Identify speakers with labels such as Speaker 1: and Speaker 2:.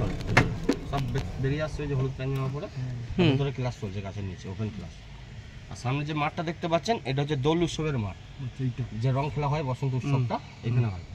Speaker 1: চলে সব বেরিয়ে আসছে ওই যে হলুদ প্যান্ট নেওয়ার পরে ধরে ক্লাস চলছে গাছের নিচে ওপেন ক্লাস আর সামনে যে মাঠটা দেখতে পাচ্ছেন এটা হচ্ছে দোল উৎসবের মাঠ আচ্ছা, যে রং খেলা হয়
Speaker 2: বসন্ত উৎসবটা
Speaker 1: এখানে হয়